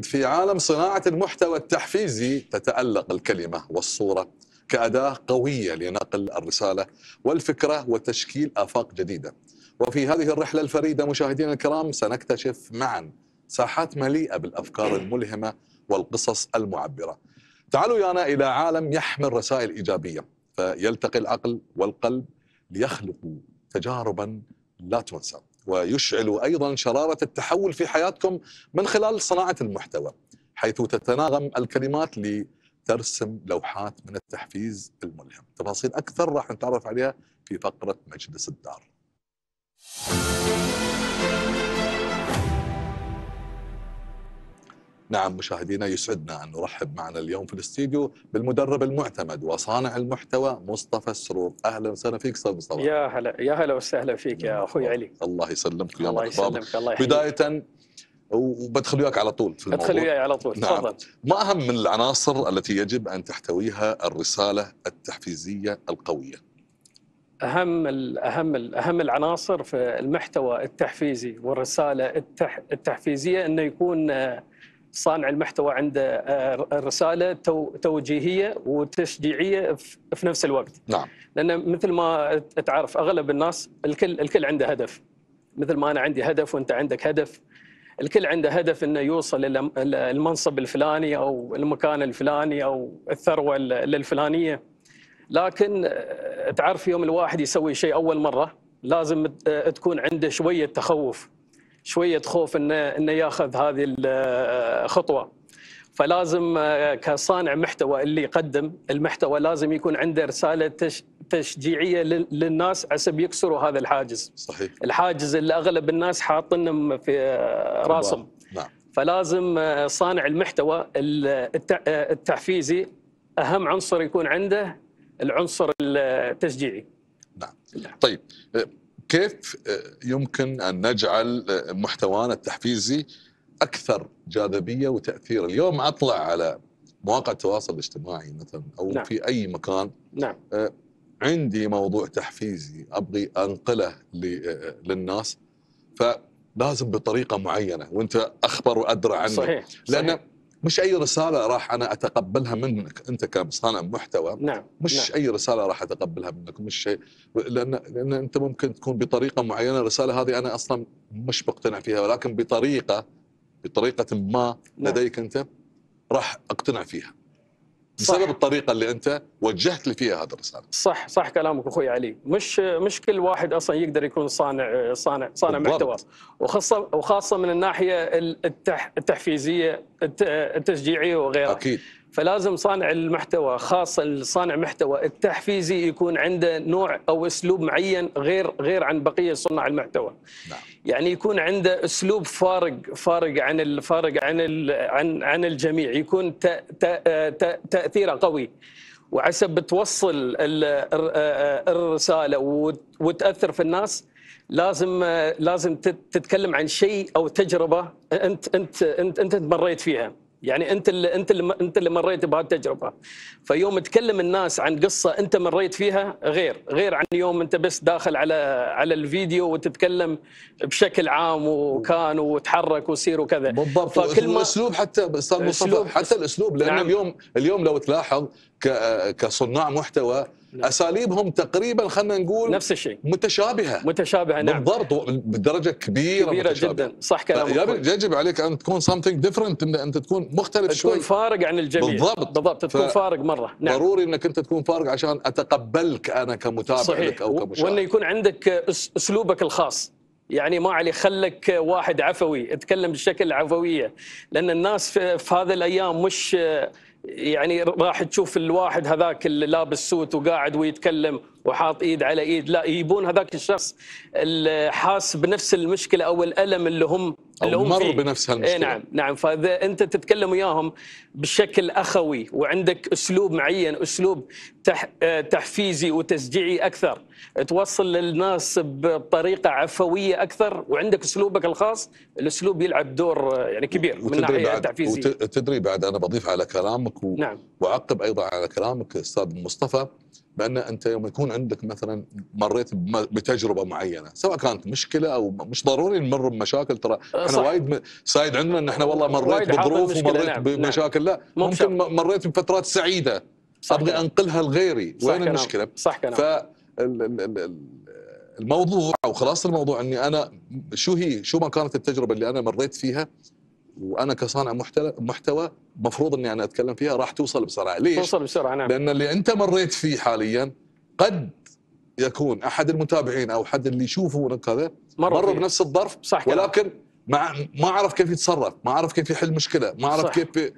في عالم صناعة المحتوى التحفيزي تتألق الكلمة والصورة كأداة قوية لنقل الرسالة والفكرة وتشكيل آفاق جديدة وفي هذه الرحلة الفريدة مشاهدينا الكرام سنكتشف معا ساحات مليئة بالأفكار الملهمة والقصص المعبرة تعالوا يانا إلى عالم يحمل رسائل إيجابية فيلتقي العقل والقلب ليخلقوا تجاربا لا تنسى ويشعلوا ايضا شراره التحول في حياتكم من خلال صناعه المحتوى حيث تتناغم الكلمات لترسم لوحات من التحفيز الملهم تفاصيل اكثر راح نتعرف عليها في فقره مجلس الدار. نعم مشاهدينا يسعدنا أن نرحب معنا اليوم في الاستديو بالمدرب المعتمد وصانع المحتوى مصطفى السرور أهلا وسهلا فيك أستاذ مصطفى يا هلا يا هلا وسهلا فيك يا أخوي علي الله يسلمك يا الله يسلمك الله يحييك بداية وبدخل وياك على طول في الموضوع وياي على طول نعم. تفضل ما أهم من العناصر التي يجب أن تحتويها الرسالة التحفيزية القوية؟ اهم اهم اهم العناصر في المحتوى التحفيزي والرساله التح التحفيزيه انه يكون صانع المحتوى عنده آه، رساله توجيهيه وتشجيعيه في نفس الوقت نعم لان مثل ما تعرف اغلب الناس الكل الكل عنده هدف مثل ما انا عندي هدف وانت عندك هدف الكل عنده هدف انه يوصل الى المنصب الفلاني او المكان الفلاني او الثروه الفلانيه لكن آه، تعرف يوم الواحد يسوي شيء اول مره لازم تكون عنده شويه تخوف شويه خوف انه انه ياخذ هذه الخطوه فلازم آه، كصانع محتوى اللي يقدم المحتوى لازم يكون عنده رساله تشجيعيه للناس عسب يكسروا هذا الحاجز صحيح الحاجز اللي اغلب الناس حاطينه آه، في راسهم نعم فلازم آه، صانع المحتوى التحفيزي اهم عنصر يكون عنده العنصر التشجيعي نعم طيب كيف آه، يمكن أن نجعل آه، محتوانا التحفيزي أكثر جاذبية وتأثير اليوم أطلع على مواقع التواصل الاجتماعي مثلا أو نعم. في أي مكان نعم. آه، عندي موضوع تحفيزي أبغي أنقله للناس فلازم بطريقة معينة وأنت أخبر وأدرى عنه صحيح. صحيح. لأن مش اي رساله راح انا اتقبلها منك انت كمصانع محتوى نعم مش نعم. اي رساله راح اتقبلها منك مش لان لان انت ممكن تكون بطريقه معينه الرساله هذه انا اصلا مش مقتنع فيها ولكن بطريقه بطريقه ما نعم. لديك انت راح اقتنع فيها بسبب صح. الطريقه اللي انت وجهت لي فيها هذا الرساله صح صح كلامك اخوي علي مش مش كل واحد اصلا يقدر يكون صانع صانع صانع بالضبط. محتوى وخاصه وخاصه من الناحيه التح التحفيزيه التشجيعيه وغيرها اكيد فلازم صانع المحتوى خاصه صانع محتوى التحفيزي يكون عنده نوع او اسلوب معين غير غير عن بقيه صناع المحتوى نعم. يعني يكون عنده اسلوب فارق فارق عن الفارق عن عن عن الجميع يكون تاثيره قوي وعسب بتوصل الرساله وتاثر في الناس لازم لازم تتكلم عن شيء او تجربه انت انت انت انت, انت مريت فيها يعني انت اللي انت اللي انت اللي مريت بهالتجربه فيوم تكلم الناس عن قصه انت مريت فيها غير غير عن يوم انت بس داخل على على الفيديو وتتكلم بشكل عام وكان وتحرك وسير وكذا بالضبط فكل ما الاسلوب حتى صار اسلوب حتى الاسلوب لان نعم. اليوم اليوم لو تلاحظ كصناع محتوى نعم. اساليبهم تقريبا خلينا نقول نفس الشيء متشابهه متشابهه نعم بالضبط بدرجه كبيره كبيره جدا صح كلامك يجب عليك ان تكون something ديفرنت ان انت تكون مختلف تكون شوي تكون فارق عن الجميع بالضبط بالضبط تكون فارق مره نعم ضروري انك انت تكون فارق عشان اتقبلك انا كمتابع صحيح. لك او كمشاهد وانه يكون عندك اسلوبك الخاص يعني ما علي خلك واحد عفوي اتكلم بشكل عفويه لان الناس في, في هذه الايام مش يعني راح تشوف الواحد هذاك اللي لابس سوت وقاعد ويتكلم وحاط ايد على ايد لا يبون هذاك الشخص اللي حاس بنفس المشكله او الالم اللي هم او مر فيه. بنفس هالمشكله اي نعم نعم فاذا انت تتكلم وياهم بشكل اخوي وعندك اسلوب معين اسلوب تح... تحفيزي وتشجيعي اكثر توصل للناس بطريقه عفويه اكثر وعندك اسلوبك الخاص الاسلوب يلعب دور يعني كبير من ناحيه تحفيزيه تدري بعد انا بضيف على كلامك و... نعم. واعقب ايضا على كلامك استاذ مصطفى بان انت يوم يكون عندك مثلا مريت بتجربه معينه سواء كانت مشكله او مش ضروري نمر بمشاكل ترى احنا أه، وايد سايد عندنا ان احنا والله مريت بظروف ومريت نعم،, نعم. بمشاكل لا ممكن مريت بفترات سعيده صح ابغى انقلها لغيري وين كلام. المشكله؟ صح كلام ف الموضوع او خلاصه الموضوع اني انا شو هي شو ما كانت التجربه اللي انا مريت فيها وانا كصانع محتوى مفروض اني انا اتكلم فيها راح توصل بسرعه ليش توصل بسرعه نعم لان اللي انت مريت فيه حاليا قد يكون احد المتابعين او حد اللي يشوفونك هذا مر بنفس الظرف صح ولكن ما ما عرف كيف يتصرف، ما عرف كيف يحل مشكله، ما عرف كيف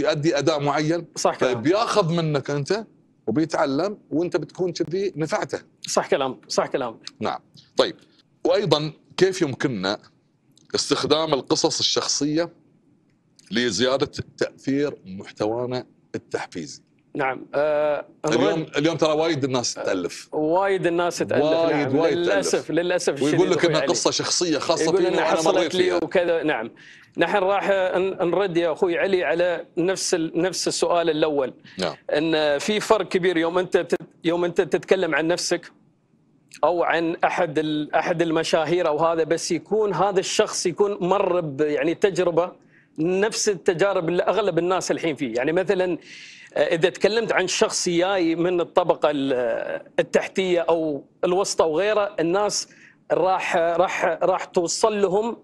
يؤدي اداء معين صح كلام بياخذ طيب، منك انت وبيتعلم وانت بتكون كذي نفعته صح كلام صح كلام نعم طيب وايضا كيف يمكننا استخدام القصص الشخصيه لزياده تاثير محتوانا التحفيزي نعم آه اليوم اليوم ترى وايد الناس تالف وايد الناس تالف وايد نعم. وايد للاسف تألف. للاسف ويقول لك انها قصه شخصيه خاصه فيني وانا مريت لي فيها. وكذا نعم نحن راح نرد يا اخوي علي على نفس نفس السؤال الاول نعم. ان في فرق كبير يوم انت يوم انت تتكلم عن نفسك او عن احد احد المشاهير او هذا بس يكون هذا الشخص يكون مر يعني تجربه نفس التجارب اللي اغلب الناس الحين فيه يعني مثلا آه، اذا تكلمت عن شخص جاي من الطبقه التحتيه او الوسطى وغيره الناس راح راح راح توصل لهم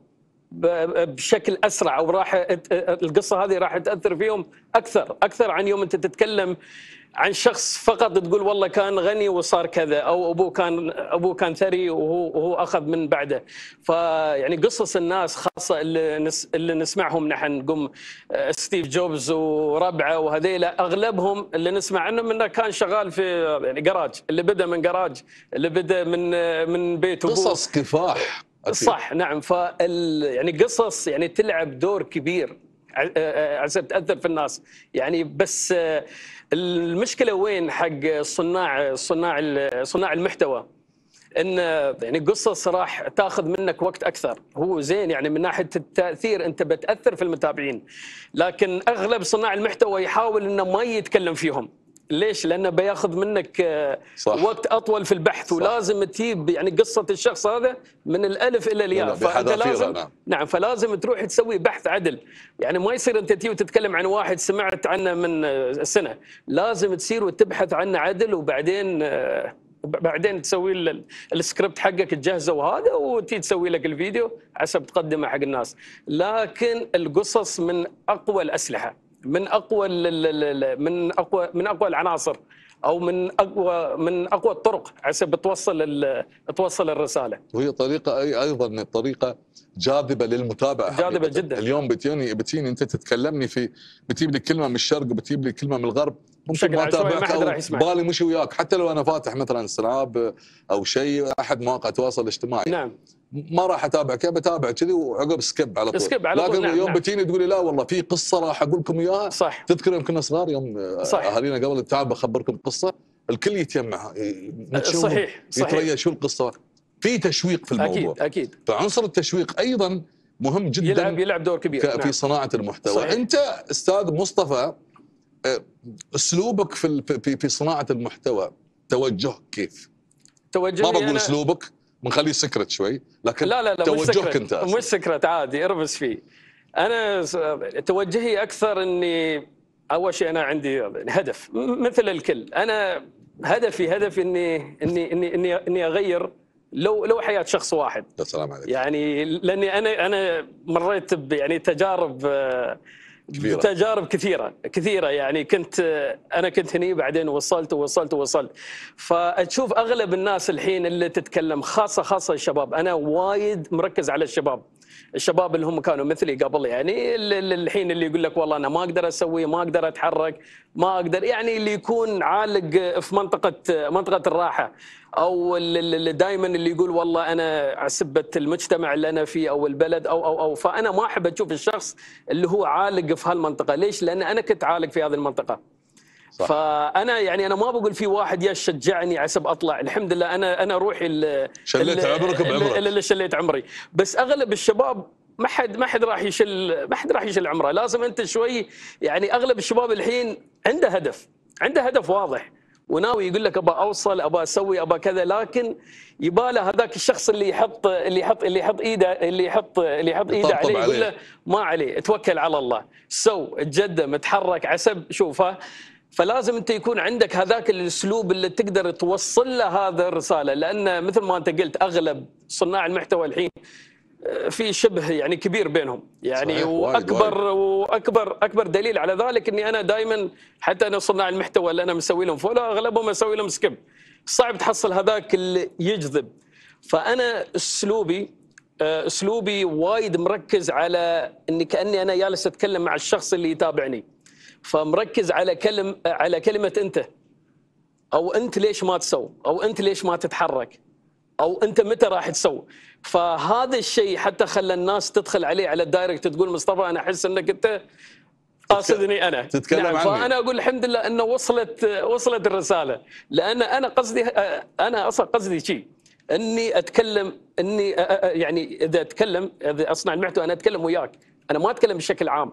بشكل اسرع او راح القصه هذه راح تاثر فيهم اكثر اكثر عن يوم انت تتكلم عن شخص فقط تقول والله كان غني وصار كذا او ابوه كان ابوه كان ثري وهو وهو اخذ من بعده فيعني قصص الناس خاصه اللي, نس اللي نسمعهم نحن قم آه، ستيف جوبز وربعه وهذيلا اغلبهم اللي نسمع عنهم انه كان شغال في يعني جراج اللي بدا من جراج اللي بدا من آه، من بيت قصص كفاح أكيد. صح نعم فال يعني قصص يعني تلعب دور كبير عشان آه، آه، تاثر في الناس يعني بس آه، المشكله وين حق صناع صناع صناع المحتوى ان يعني قصص راح تاخذ منك وقت اكثر هو زين يعني من ناحيه التاثير انت بتاثر في المتابعين لكن اغلب صناع المحتوى يحاول انه ما يتكلم فيهم ليش؟ لانه بياخذ منك آه، صح. وقت اطول في البحث صح. ولازم تجيب يعني قصه الشخص هذا من الالف الى الياء فانت لازم نعم. نعم فلازم تروح تسوي بحث عدل يعني ما يصير انت تجي وتتكلم عن واحد سمعت عنه من آه، سنه لازم تصير وتبحث عنه عدل وبعدين آه، بعدين تسوي السكريبت حقك تجهزه وهذا وتي تسوي لك الفيديو حسب تقدمه حق الناس لكن القصص من اقوى الاسلحه من اقوى من اقوى من اقوى العناصر او من اقوى من اقوى الطرق حسب توصل توصل الرساله وهي طريقه أي ايضا طريقه جاذبه للمتابعه جاذبه حقيقة. جدا اليوم بتجيني بتجيني انت تتكلمني في بتجيب لي كلمه من الشرق وبتجيب لي كلمه من الغرب ممكن ما تابعك بالي مش وياك حتى لو انا فاتح مثلا سناب او شيء احد مواقع التواصل الاجتماعي نعم ما راح اتابعك بتابع كذي وعقب سكب على طول سكب على طول لكن نعم يوم نعم. بتيني تقولي لا والله في قصه راح اقول لكم اياها صح تذكر يوم كنا آه، صغار يوم صح اهالينا قبل التعب اخبركم قصه الكل يتجمع صحيح صحيح يتريا شو القصه في تشويق في الموضوع اكيد اكيد فعنصر التشويق ايضا مهم جدا يلعب يلعب دور كبير في نعم. صناعه المحتوى صحيح. انت استاذ مصطفى آه، اسلوبك في في صناعه المحتوى توجهك كيف؟ توجهي ما بقول اسلوبك بنخليه سكرت شوي لكن لا لا لا توجهك انت أصلاً. مش سكرت عادي ارمس فيه انا توجهي اكثر اني اول شيء انا عندي هدف مثل الكل انا هدفي هدفي اني اني اني اني, إني اغير لو لو حياه شخص واحد يا سلام عليك يعني لاني انا انا مريت يعني تجارب آه، كبيره تجارب كثيره كثيره يعني كنت انا كنت هني بعدين وصلت ووصلت ووصلت فتشوف اغلب الناس الحين اللي تتكلم خاصه خاصه الشباب انا وايد مركز على الشباب الشباب اللي هم كانوا مثلي قبل يعني الحين اللي يقول لك والله انا ما اقدر اسوي ما اقدر اتحرك ما اقدر يعني اللي يكون عالق في منطقه منطقه الراحه او دائما اللي يقول والله انا عسبه المجتمع اللي انا فيه او البلد او او او فانا ما احب اشوف الشخص اللي هو عالق في هالمنطقه ليش؟ لان انا كنت عالق في هذه المنطقه. فانا يعني انا ما بقول في واحد يا شجعني عسب اطلع الحمد لله انا انا روحي شليت عمرك بعمرك اللي شليت عمري بس اغلب الشباب ما حد ما حد راح يشل ما حد راح يشل عمره لازم انت شوي يعني اغلب الشباب الحين عنده هدف عنده هدف واضح وناوي يقول لك ابى اوصل ابى اسوي ابى كذا لكن يباله هذاك الشخص اللي يحط اللي يحط اللي يحط ايده اللي يحط اللي يحط ايده عليه يقول له ما عليه توكل على الله سو تقدم اتحرك عسب شوفه فلازم انت يكون عندك هذاك الاسلوب اللي تقدر توصل له هذا الرساله لان مثل ما انت قلت اغلب صناع المحتوى الحين آه، في شبه يعني كبير بينهم يعني صحيح. واكبر واكبر اكبر دليل على ذلك اني انا دائما حتى انا صناع المحتوى اللي انا مسوي لهم فولو اغلبهم اسوي لهم سكيب صعب تحصل هذاك اللي يجذب فانا اسلوبي آه، اسلوبي وايد مركز على اني كاني انا جالس اتكلم مع الشخص اللي يتابعني فمركز على كلم على كلمه انت او انت ليش ما تسوي او انت ليش ما تتحرك او انت متى راح تسوي فهذا الشيء حتى خلى الناس تدخل عليه على الدايركت تقول مصطفى انا احس انك انت قاصدني انا تتكلم نعم عني. فانا اقول الحمد لله انه وصلت وصلت الرساله لان انا قصدي انا اصلا قصدي شيء اني اتكلم اني يعني اذا اتكلم اذا اصنع المحتوى انا اتكلم وياك انا ما اتكلم بشكل عام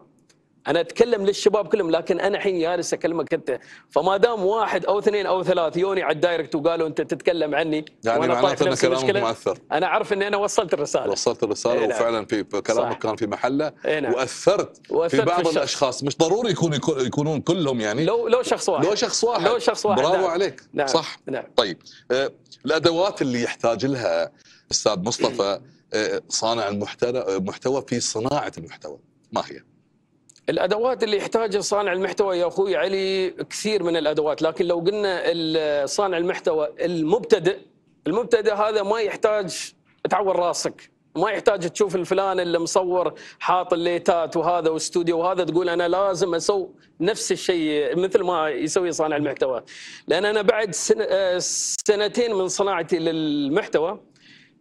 انا اتكلم للشباب كلهم لكن انا الحين جالس اكلمك انت فما دام واحد او اثنين او ثلاث يوني على الدايركت وقالوا انت تتكلم عني يعني وانا معناته ان كلامك مؤثر انا اعرف اني انا وصلت الرساله وصلت الرساله إيه نعم. وفعلا في كلامك صح. كان في محله إيه نعم. وأثرت, واثرت في بعض في الاشخاص مش ضروري يكون يكونون كلهم يعني لو لو شخص واحد لو شخص واحد لو شخص واحد برافو نعم. عليك نعم. صح نعم. طيب آه، الادوات اللي يحتاج لها استاذ مصطفى آه، صانع المحتوى آه، في صناعه المحتوى ما هي؟ الادوات اللي يحتاجها صانع المحتوى يا اخوي علي كثير من الادوات لكن لو قلنا صانع المحتوى المبتدئ المبتدئ هذا ما يحتاج تعور راسك ما يحتاج تشوف الفلان اللي مصور حاط الليتات وهذا واستوديو وهذا تقول انا لازم اسوي نفس الشيء مثل ما يسوي صانع المحتوى لان انا بعد سنة آه، سنتين من صناعتي للمحتوى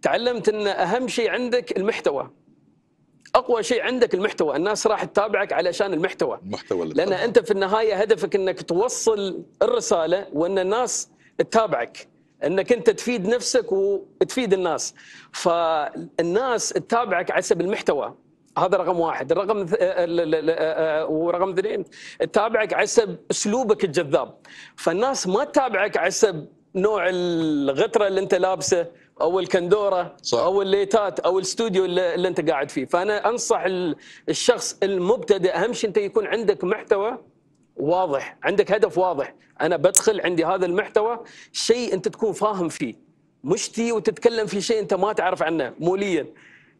تعلمت ان اهم شيء عندك المحتوى اقوى شيء عندك المحتوى الناس راح تتابعك علشان المحتوى المحتوى لان طبعا. انت في النهايه هدفك انك توصل الرساله وان الناس تتابعك انك انت تفيد نفسك وتفيد الناس فالناس تتابعك حسب المحتوى هذا رقم واحد الرقم آه، آه، آه، ورقم اثنين تتابعك حسب اسلوبك الجذاب فالناس ما تتابعك حسب نوع الغتره اللي انت لابسه او الكندوره صح. او الليتات او الاستوديو اللي, اللي انت قاعد فيه فانا انصح الشخص المبتدئ اهم شيء انت يكون عندك محتوى واضح عندك هدف واضح انا بدخل عندي هذا المحتوى شيء انت تكون فاهم فيه مش تي وتتكلم في شيء انت ما تعرف عنه موليا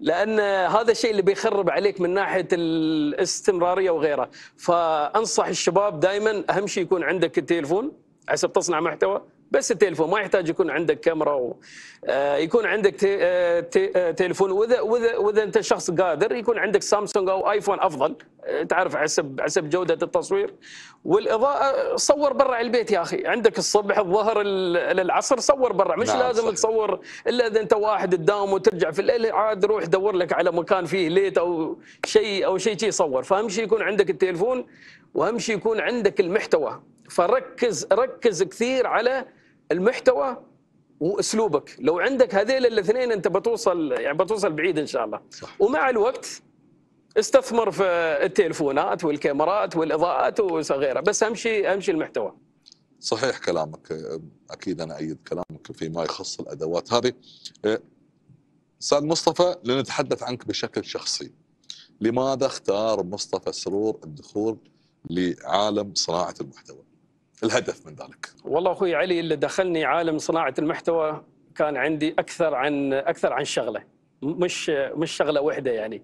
لان هذا الشيء اللي بيخرب عليك من ناحيه الاستمراريه وغيره فانصح الشباب دائما اهم شيء يكون عندك التليفون حسب تصنع محتوى بس التليفون ما يحتاج يكون عندك كاميرا و... آه، يكون عندك تي... آه، تي... آه، تليفون واذا واذا واذا انت شخص قادر يكون عندك سامسونج او ايفون افضل تعرف حسب حسب جوده التصوير والاضاءه صور برا البيت يا اخي عندك الصبح الظهر للعصر صور برا مش لا نعم، لازم صحيح. تصور الا اذا انت واحد تداوم وترجع في الليل عاد روح دور لك على مكان فيه ليت او شيء او شيء صور فاهم شيء يكون عندك التليفون واهم شيء يكون عندك المحتوى فركز ركز كثير على المحتوى واسلوبك لو عندك هذيل الاثنين انت بتوصل يعني بتوصل بعيد ان شاء الله صح. ومع الوقت استثمر في التليفونات والكاميرات والاضاءات وصغيره بس اهم شيء اهم شيء المحتوى صحيح كلامك اكيد انا ايد كلامك فيما يخص الادوات هذه استاذ مصطفى لنتحدث عنك بشكل شخصي لماذا اختار مصطفى سرور الدخول لعالم صناعه المحتوى الهدف من ذلك؟ والله اخوي علي اللي دخلني عالم صناعه المحتوى كان عندي اكثر عن اكثر عن شغله مش مش شغله واحده يعني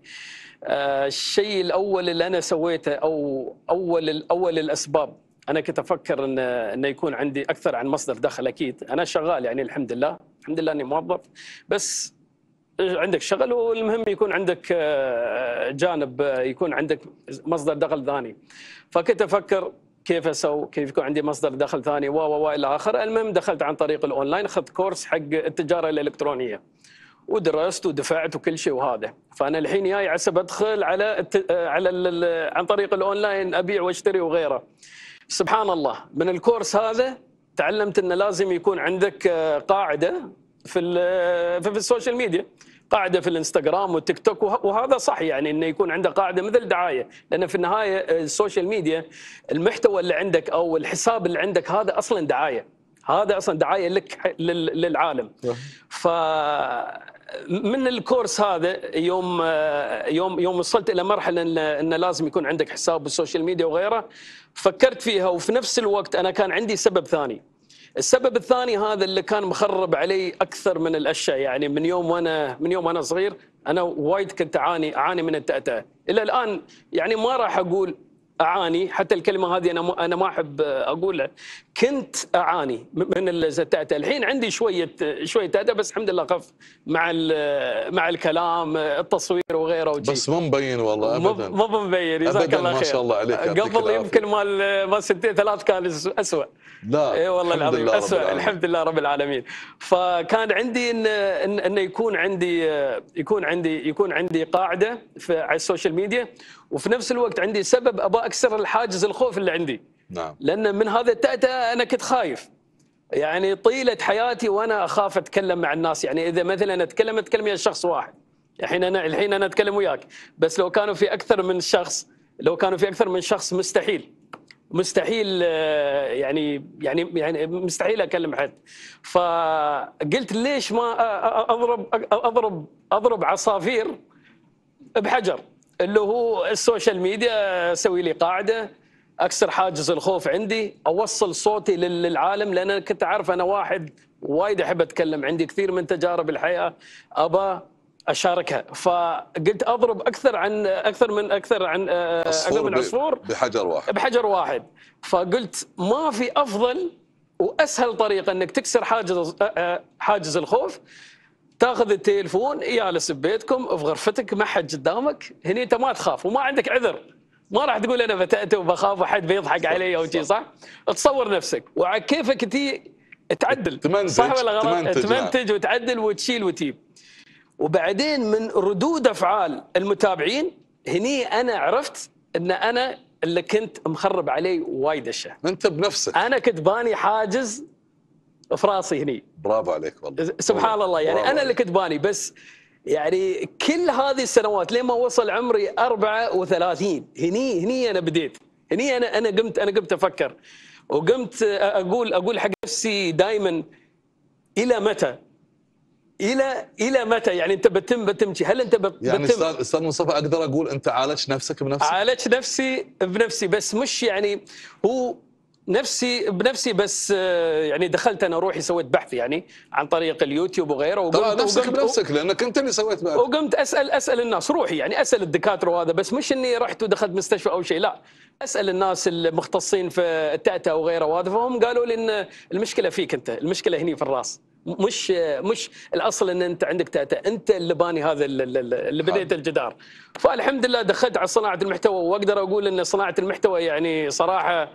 آه، الشيء الاول اللي انا سويته او اول اول الاسباب انا كنت افكر ان انه يكون عندي اكثر عن مصدر دخل اكيد انا شغال يعني الحمد لله الحمد لله اني موظف بس عندك شغل والمهم يكون عندك آه، جانب آه، يكون عندك مصدر دخل ثاني فكنت افكر كيف اسوي كيف يكون عندي مصدر دخل ثاني و و الى اخره المهم دخلت عن طريق الاونلاين اخذت كورس حق التجاره الالكترونيه ودرست ودفعت وكل شيء وهذا فانا الحين جاي عسى بدخل على الت... على ال... عن طريق الاونلاين ابيع واشتري وغيره سبحان الله من الكورس هذا تعلمت انه لازم يكون عندك قاعده في ال... في السوشيال ميديا قاعده في الانستغرام والتيك توك وهذا صح يعني انه يكون عنده قاعده مثل دعايه لان في النهايه آه، السوشيال ميديا المحتوى اللي عندك او الحساب اللي عندك هذا اصلا دعايه هذا اصلا دعايه لك للعالم ف من الكورس هذا يوم آه، يوم يوم وصلت الى مرحله ان, إن لازم يكون عندك حساب بالسوشيال ميديا وغيره فكرت فيها وفي نفس الوقت انا كان عندي سبب ثاني السبب الثاني هذا اللي كان مخرب علي اكثر من الاشياء يعني من يوم وانا من يوم وانا صغير انا وايد كنت اعاني اعاني من التأتأة الى الان يعني ما راح اقول اعاني حتى الكلمه هذه انا انا ما احب اقولها كنت اعاني من الزتاتة الحين عندي شويه شويه هذا بس الحمد لله خف مع مع الكلام التصوير وغيره وجي. بس مو مبين والله ابدا مو مبين جزاك الله خير ما شاء الله عليك قبل يمكن مال مال سنتين ثلاث كان اسوء لا اي والله العظيم اسوء الحمد لله رب العالمين فكان عندي ان ان, إن يكون عندي يكون عندي يكون عندي قاعده في على السوشيال ميديا وفي نفس الوقت عندي سبب ابغى اكسر الحاجز الخوف اللي عندي نعم لان من هذا التأتى انا كنت خايف يعني طيله حياتي وانا اخاف اتكلم مع الناس يعني اذا مثلا اتكلم اتكلم ويا شخص واحد الحين انا الحين انا اتكلم وياك بس لو كانوا في اكثر من شخص لو كانوا في اكثر من شخص مستحيل مستحيل آه، يعني يعني يعني مستحيل اكلم حد فقلت ليش ما اضرب اضرب اضرب عصافير بحجر اللي هو السوشيال ميديا اسوي لي قاعده اكسر حاجز الخوف عندي اوصل صوتي للعالم لان انا كنت عارف انا واحد وايد احب اتكلم عندي كثير من تجارب الحياه ابى اشاركها فقلت اضرب اكثر عن اكثر من اكثر عن آه، آه، عقب من عصفور بحجر واحد بحجر واحد فقلت ما في افضل واسهل طريقه انك تكسر حاجز آه، حاجز الخوف تاخذ التليفون يالس ببيتكم في غرفتك ما حد قدامك هني انت ما تخاف وما عندك عذر ما راح تقول انا فتأت وبخاف وحد بيضحك علي او شيء صح؟ تصور نفسك وعلى كيفك تي تعدل تمنتج صح ولا غلط؟ تمنتج, تمنتج وتعدل وتشيل وتيب وبعدين من ردود افعال المتابعين هني انا عرفت ان انا اللي كنت مخرب علي وايد اشياء انت بنفسك انا كنت باني حاجز في راسي هني برافو عليك والله سبحان الله يعني انا اللي كنت باني بس يعني كل هذه السنوات لين ما وصل عمري 34 هني هني انا بديت هني انا انا قمت انا قمت افكر وقمت اقول اقول حق نفسي دائما الى متى؟ الى الى متى يعني انت بتم بتمشي هل انت بتم يعني استاذ مصطفى اقدر اقول انت عالجت نفسك بنفسك؟ عالجت نفسي بنفسي بس مش يعني هو نفسي بنفسي بس آه، يعني دخلت انا روحي سويت بحث يعني عن طريق اليوتيوب وغيره وقمت نفسك وقمت بنفسك لانك انت اللي سويت بحث وقمت اسال اسال الناس روحي يعني اسال الدكاتره وهذا بس مش اني رحت ودخلت مستشفى او شيء لا اسال الناس المختصين في التأتأة وغيره وهذا فهم قالوا لي ان المشكله فيك انت المشكله هني في الراس مش مش الاصل ان انت عندك تاتا انت اللي باني هذا اللي بنيت الجدار فالحمد لله دخلت على صناعه المحتوى واقدر اقول ان صناعه المحتوى يعني صراحه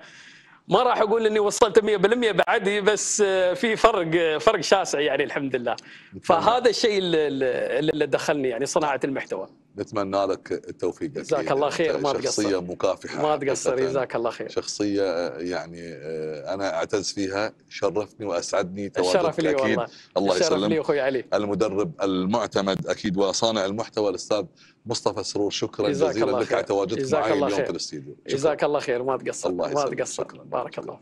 ما راح اقول اني وصلت 100% بعدي بس آه، في فرق آه، فرق شاسع يعني الحمد لله فهذا الشيء اللي دخلني يعني صناعه المحتوى نتمنى لك التوفيق جزاك الله خير ما تقصر شخصية مكافحة ما تقصر جزاك الله خير شخصية يعني آه، أنا أعتز فيها شرفتني وأسعدني تواجدك الشرف لي أكيد والله الله الشرف لي أخوي علي المدرب المعتمد أكيد وصانع المحتوى الأستاذ مصطفى سرور شكرا جزيلا لك على تواجدك معي اليوم في الاستديو جزاك الله خير ما تقصر ما تقصر بارك الله فيك